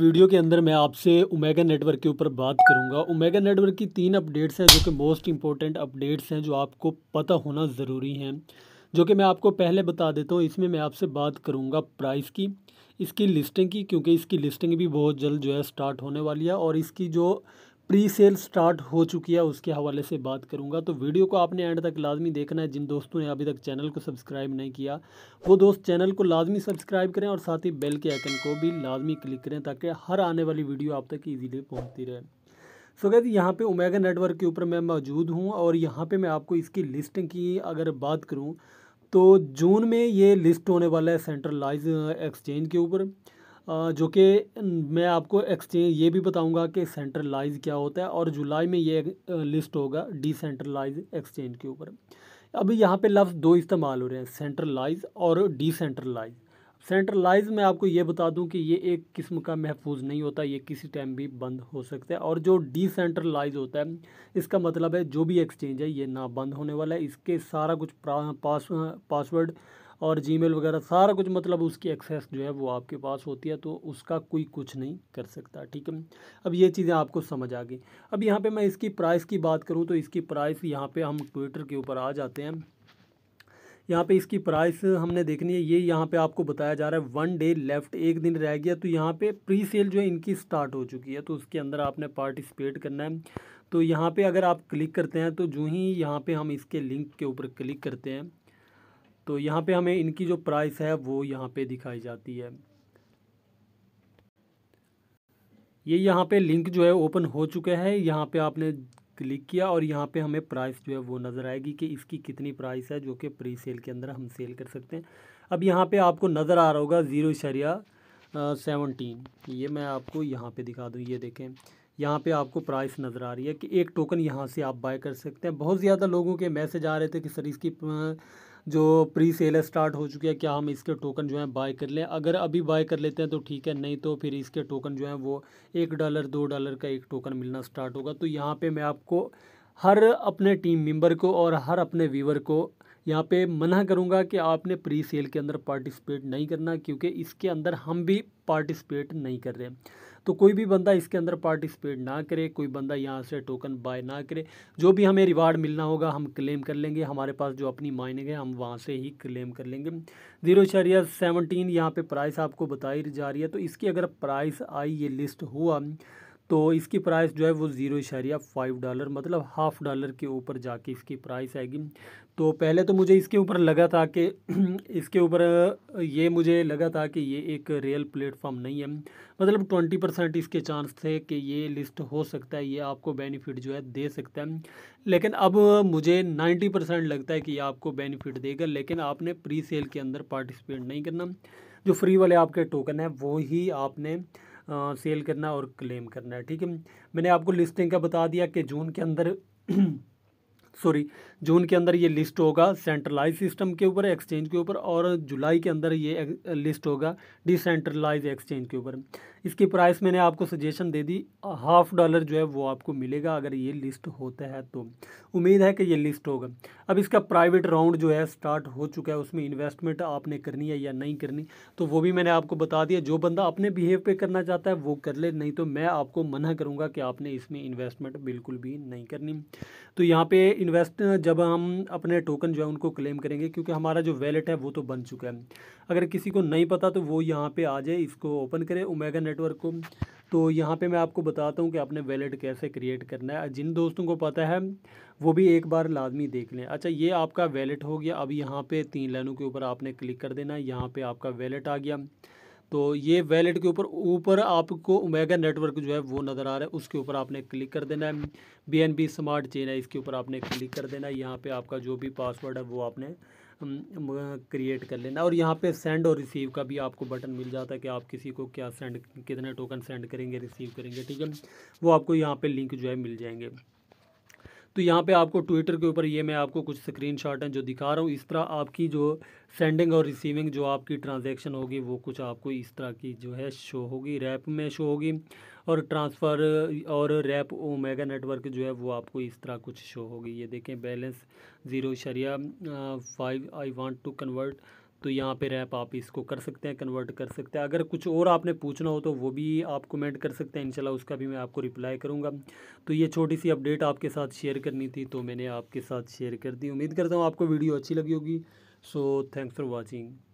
video के अंदर मैं आपसे ओमेगा नेटवर्क के ऊपर बात करूंगा ओमेगा नेटवर्क की तीन अपडेट्स हैं जो कि मोस्ट इंपॉर्टेंट अपडेट्स हैं जो आपको पता होना ज़रूरी हैं जो कि मैं आपको पहले बता देता हूँ इसमें मैं आपसे बात करूंगा प्राइस की इसकी लिस्टिंग की क्योंकि इसकी लिस्टिंग भी बहुत जल्द जो है स्टार्ट होने वाली है और इसकी जो प्री सेल स्टार्ट हो चुकी है उसके हवाले से बात करूंगा तो वीडियो को आपने एंड तक लाजमी देखना है जिन दोस्तों ने अभी तक चैनल को सब्सक्राइब नहीं किया वो दोस्त चैनल को लाजमी सब्सक्राइब करें और साथ ही बेल के आइकन को भी लाजमी क्लिक करें ताकि हर आने वाली वीडियो आप तक ईजीली पहुँचती रहे सो कहते यहाँ पर ओमेगा नेटवर्क के ऊपर मैं मौजूद हूँ और यहाँ पर मैं आपको इसकी लिस्टिंग की अगर बात करूँ तो जून में ये लिस्ट होने वाला है सेंट्रलाइज एक्सचेंज के ऊपर जो कि मैं आपको एक्सचेंज ये भी बताऊंगा कि सेंट्रलाइज क्या होता है और जुलाई में ये लिस्ट होगा डिसेंट्रलाइज एक्सचेंज के ऊपर अभी यहाँ पे लफ्ज़ दो इस्तेमाल हो रहे हैं सेंट्रलाइज और डिसेंट्रलाइज सेंट्रलाइज मैं आपको ये बता दूं कि ये एक किस्म का महफूज नहीं होता ये किसी टाइम भी बंद हो सकता है और जो डिसेंट्रलाइज होता है इसका मतलब है जो भी एक्सचेंज है ये ना बंद होने वाला है इसके सारा कुछ पास पासवर्ड और जीमेल वगैरह सारा कुछ मतलब उसकी एक्सेस जो है वो आपके पास होती है तो उसका कोई कुछ नहीं कर सकता ठीक है अब ये चीज़ें आपको समझ आ गई अब यहाँ पे मैं इसकी प्राइस की बात करूँ तो इसकी प्राइस यहाँ पे हम ट्विटर के ऊपर आ जाते हैं यहाँ पे इसकी प्राइस हमने देखनी है ये यहाँ पे आपको बताया जा रहा है वन डे लेफ्ट एक दिन रह गया तो यहाँ पे प्री सेल जो है इनकी स्टार्ट हो चुकी है तो उसके अंदर आपने पार्टिसिपेट करना है तो यहाँ पे अगर आप क्लिक करते हैं तो जो ही यहाँ पे हम इसके लिंक के ऊपर क्लिक करते हैं तो यहाँ पे हमें इनकी जो प्राइस है वो यहाँ पे दिखाई जाती है ये यहाँ पे लिंक जो है ओपन हो चुका है यहाँ पे आपने क्लिक किया और यहाँ पे हमें प्राइस जो है वो नज़र आएगी कि इसकी कितनी प्राइस है जो कि प्री सेल के अंदर हम सेल कर सकते हैं अब यहाँ पे आपको नज़र आ रहा होगा ज़ीरो शरिया सेवनटीन ये मैं आपको यहाँ पे दिखा दूँ ये देखें यहाँ पे आपको प्राइस नज़र आ रही है कि एक टोकन यहाँ से आप बाय कर सकते हैं बहुत ज़्यादा लोगों के मैसेज आ रहे थे कि सर इसकी जो प्री सेल स्टार्ट हो चुकी है क्या हम इसके टोकन जो है बाय कर लें अगर अभी बाय कर लेते हैं तो ठीक है नहीं तो फिर इसके टोकन जो है वो एक डॉलर दो डॉलर का एक टोकन मिलना स्टार्ट होगा तो यहाँ पर मैं आपको हर अपने टीम मेंबर को और हर अपने व्यूवर को यहाँ पे मना करूँगा कि आपने प्री सेल के अंदर पार्टिसिपेट नहीं करना क्योंकि इसके अंदर हम भी पार्टिसिपेट नहीं कर रहे तो कोई भी बंदा इसके अंदर पार्टिसिपेट ना करे कोई बंदा यहाँ से टोकन बाय ना करे जो भी हमें रिवार्ड मिलना होगा हम क्लेम कर लेंगे हमारे पास जो अपनी माइनिंग है हम वहाँ से ही क्लेम कर लेंगे जीरो शरिया सेवनटीन यहाँ पर प्राइस आपको बताई जा रही है तो इसकी अगर प्राइस आई ये लिस्ट हुआ तो इसकी प्राइस जो है वो ज़ीरो इशारिया फाइव डॉलर मतलब हाफ़ डॉलर के ऊपर जाके इसकी प्राइस आएगी तो पहले तो मुझे इसके ऊपर लगा था कि इसके ऊपर ये मुझे लगा था कि ये एक रियल प्लेटफॉर्म नहीं है मतलब ट्वेंटी परसेंट इसके चांस थे कि ये लिस्ट हो सकता है ये आपको बेनिफिट जो है दे सकता है लेकिन अब मुझे नाइन्टी परसेंट लगता है कि ये आपको बेनिफिट देगा लेकिन आपने प्री सेल के अंदर पार्टिसिपेट नहीं करना जो फ्री वाले आपके टोकन है वो ही आपने सेल करना और क्लेम करना है ठीक है मैंने आपको लिस्टिंग का बता दिया कि जून के अंदर सॉरी जून के अंदर ये लिस्ट होगा सेंट्रलाइज सिस्टम के ऊपर एक्सचेंज के ऊपर और जुलाई के अंदर ये लिस्ट होगा डिसेंट्रलाइज एक्सचेंज के ऊपर इसकी प्राइस मैंने आपको सजेशन दे दी हाफ डॉलर जो है वो आपको मिलेगा अगर ये लिस्ट होता है तो उम्मीद है कि ये लिस्ट होगा अब इसका प्राइवेट राउंड जो है स्टार्ट हो चुका है उसमें इन्वेस्टमेंट आपने करनी है या नहीं करनी तो वो भी मैंने आपको बता दिया जो बंदा अपने बिहेव पर करना चाहता है वो कर ले नहीं तो मैं आपको मना करूँगा कि आपने इसमें इन्वेस्टमेंट बिल्कुल भी नहीं करनी तो यहाँ पर इन्वेस्ट जब हम अपने टोकन जो है उनको क्लेम करेंगे क्योंकि हमारा जो वैलेट है वो तो बन चुका है अगर किसी को नहीं पता तो वो यहाँ पे आ जाए इसको ओपन करें ओमेगा नेटवर्क को तो यहाँ पे मैं आपको बताता हूँ कि आपने वैलेट कैसे क्रिएट करना है जिन दोस्तों को पता है वो भी एक बार लाजमी देख लें अच्छा ये आपका वैलेट हो गया अब यहाँ पर तीन लाइनों के ऊपर आपने क्लिक कर देना है यहाँ पर आपका वैलेट आ गया तो ये वैलेट के ऊपर ऊपर आपको ओमेगा नेटवर्क जो है वो नज़र आ रहा है उसके ऊपर आपने क्लिक कर देना है बीएनबी स्मार्ट चेन है इसके ऊपर आपने क्लिक कर देना है यहाँ पे आपका जो भी पासवर्ड है वो आपने क्रिएट कर लेना और यहाँ पे सेंड और रिसीव का भी आपको बटन मिल जाता है कि आप किसी को क्या सेंड कितने टोकन सेंड करेंगे रिसीव करेंगे ठीक है वो आपको यहाँ पे लिंक जो है मिल जाएंगे तो यहाँ पे आपको ट्विटर के ऊपर ये मैं आपको कुछ स्क्रीन शॉट हैं जो दिखा रहा हूँ इस तरह आपकी जो सेंडिंग और रिसीविंग जो आपकी ट्रांजैक्शन होगी वो कुछ आपको इस तरह की जो है शो होगी रैप में शो होगी और ट्रांसफ़र और रैप ओमेगा नेटवर्क जो है वो आपको इस तरह कुछ शो होगी ये देखें बैलेंस ज़ीरो शरिया five I want to convert तो यहाँ पे रैप आप इसको कर सकते हैं कन्वर्ट कर सकते हैं अगर कुछ और आपने पूछना हो तो वो भी आप कमेंट कर सकते हैं इनशाला उसका भी मैं आपको रिप्लाई करूँगा तो ये छोटी सी अपडेट आपके साथ शेयर करनी थी तो मैंने आपके साथ शेयर कर दी उम्मीद करता हूँ आपको वीडियो अच्छी लगी होगी सो थैंक्स फॉर वॉचिंग